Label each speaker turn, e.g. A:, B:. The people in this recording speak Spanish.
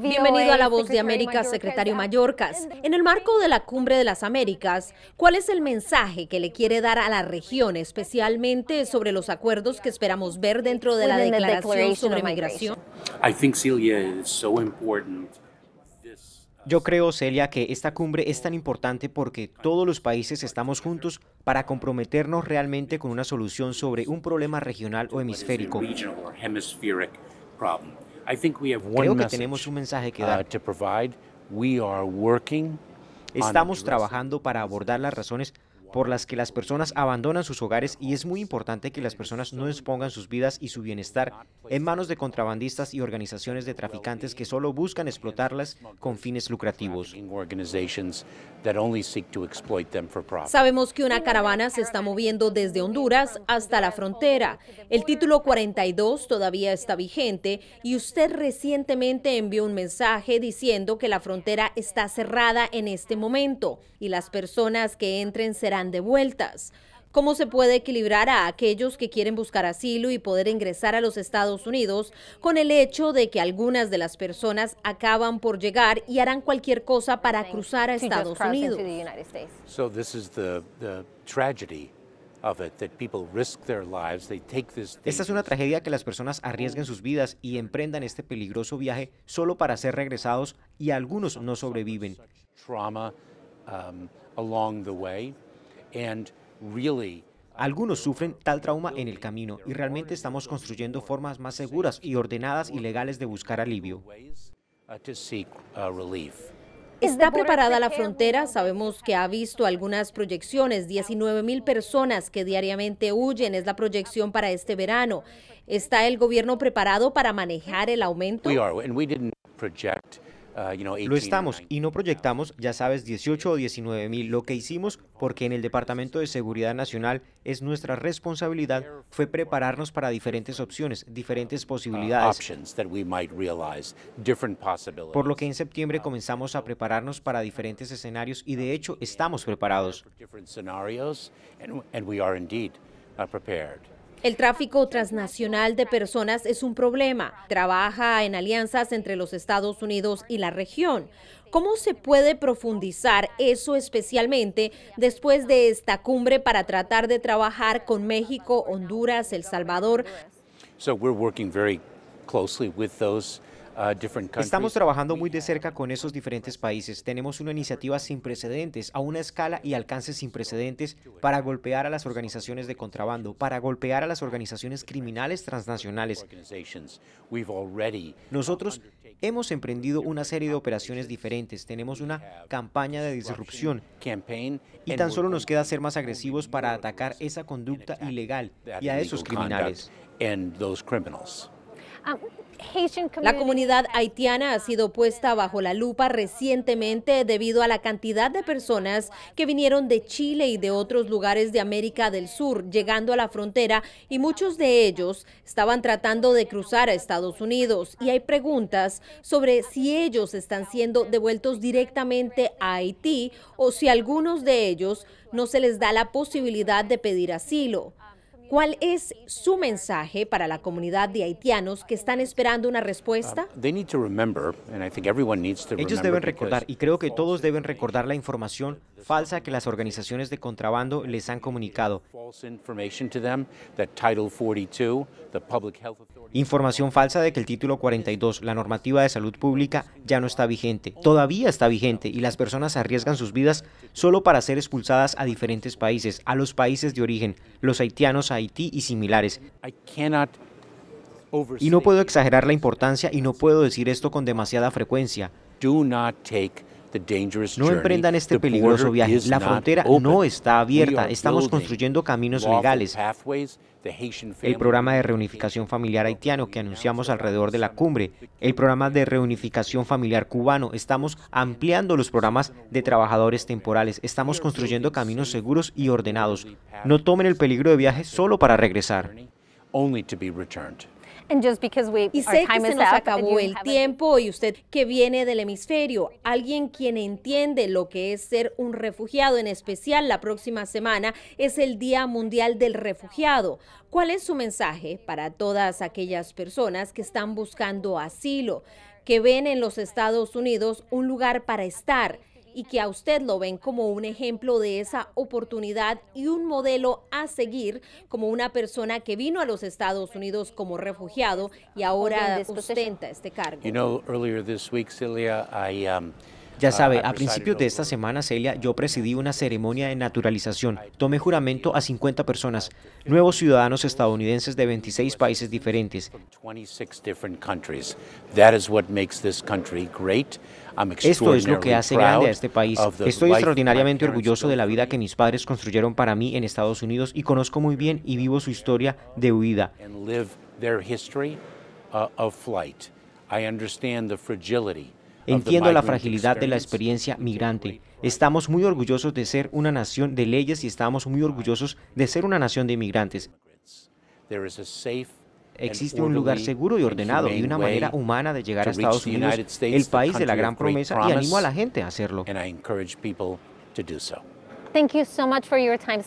A: Bienvenido a la Voz de América, secretario Mallorcas. En el marco de la Cumbre de las Américas, ¿cuál es el mensaje que le quiere dar a la región, especialmente sobre los acuerdos que esperamos ver dentro de la declaración sobre migración?
B: Uh, Yo creo,
C: Celia, que esta cumbre es tan importante porque todos los países estamos juntos para comprometernos realmente con una solución sobre un problema regional o hemisférico. Creo que tenemos un mensaje que uh, dar.
B: Estamos trabajando
C: para abordar las razones por las que las personas abandonan sus hogares y es muy importante que las personas no expongan sus vidas y su bienestar en manos de contrabandistas y organizaciones de traficantes que solo buscan explotarlas con fines lucrativos.
A: Sabemos que una caravana se está moviendo desde Honduras hasta la frontera. El título 42 todavía está vigente y usted recientemente envió un mensaje diciendo que la frontera está cerrada en este momento y las personas que entren serán de vueltas. ¿Cómo se puede equilibrar a aquellos que quieren buscar asilo y poder ingresar a los Estados Unidos con el hecho de que algunas de las personas acaban por llegar y harán cualquier cosa para cruzar a Estados Unidos?
B: esta es una tragedia que las personas arriesguen sus vidas
C: y emprendan este peligroso viaje solo para ser regresados y algunos no sobreviven. Algunos sufren tal trauma en el camino y realmente estamos construyendo formas más seguras y ordenadas y legales de buscar alivio.
B: Uh,
C: uh,
A: Está preparada la frontera, sabemos que ha visto algunas proyecciones, 19 mil personas que diariamente huyen, es la proyección para este verano. ¿Está el gobierno preparado para manejar el aumento?
B: Ah, lo estamos y no proyectamos,
C: ya sabes, 18 o 19 mil. Lo que hicimos, porque en el Departamento de Seguridad Nacional es nuestra responsabilidad, fue prepararnos para diferentes opciones, diferentes ah, posibilidades. Por lo que en septiembre comenzamos a prepararnos para diferentes escenarios y de hecho estamos preparados.
A: El tráfico transnacional de personas es un problema. Trabaja en alianzas entre los Estados Unidos y la región. ¿Cómo se puede profundizar eso especialmente después de esta cumbre para tratar de trabajar con México, Honduras, El Salvador?
B: So we're working very closely with those Estamos
C: trabajando muy de cerca con esos diferentes países. Tenemos una iniciativa sin precedentes, a una escala y alcance sin precedentes, para golpear a las organizaciones de contrabando, para golpear a las organizaciones criminales transnacionales. Nosotros hemos emprendido una serie de operaciones diferentes. Tenemos una campaña de disrupción y tan solo nos queda ser más agresivos para atacar esa conducta ilegal y a
A: esos criminales. Ah, la comunidad haitiana ha sido puesta bajo la lupa recientemente debido a la cantidad de personas que vinieron de Chile y de otros lugares de América del Sur llegando a la frontera y muchos de ellos estaban tratando de cruzar a Estados Unidos y hay preguntas sobre si ellos están siendo devueltos directamente a Haití o si algunos de ellos no se les da la posibilidad de pedir asilo. ¿Cuál es su mensaje para la comunidad de haitianos que están esperando una respuesta?
B: Ellos deben recordar, y creo que todos
C: deben recordar la información falsa que las organizaciones de contrabando les han comunicado. Información falsa de que el título 42, la normativa de salud pública, ya no está vigente. Todavía está vigente y las personas arriesgan sus vidas solo para ser expulsadas a diferentes países, a los países de origen, los haitianos Haití y similares. Y no puedo exagerar la importancia y no puedo decir esto con demasiada frecuencia. No emprendan este peligroso viaje. La frontera no está abierta. Estamos construyendo caminos legales. El programa de reunificación familiar haitiano que anunciamos alrededor de la cumbre, el programa de reunificación familiar cubano, estamos ampliando los programas de trabajadores temporales, estamos construyendo caminos seguros y ordenados. No tomen el peligro de viaje solo para regresar
A: y sé que se nos acabó el tiempo y usted que viene del hemisferio, alguien quien entiende lo que es ser un refugiado, en especial la próxima semana es el Día Mundial del Refugiado. ¿Cuál es su mensaje para todas aquellas personas que están buscando asilo, que ven en los Estados Unidos un lugar para estar? y que a usted lo ven como un ejemplo de esa oportunidad y un modelo a seguir como una persona que vino a los Estados Unidos como refugiado y ahora ostenta este cargo.
B: week, um, ya sabe, a
C: principios de esta semana, Celia, yo presidí una ceremonia de naturalización. Tomé juramento a 50 personas, nuevos ciudadanos estadounidenses de 26 países diferentes.
B: Esto es lo que hace grande a este país. Estoy extraordinariamente orgulloso
C: de la vida que mis padres construyeron para mí en Estados Unidos y conozco muy bien y vivo su historia de huida.
B: Entiendo la fragilidad de la
C: experiencia migrante. Estamos muy orgullosos de ser una nación de leyes y estamos muy orgullosos de ser una nación de inmigrantes.
B: Existe un lugar seguro y ordenado y una manera humana de llegar a Estados Unidos, el país de la gran promesa, y animo a la gente a hacerlo.
A: Thank you so much for your time,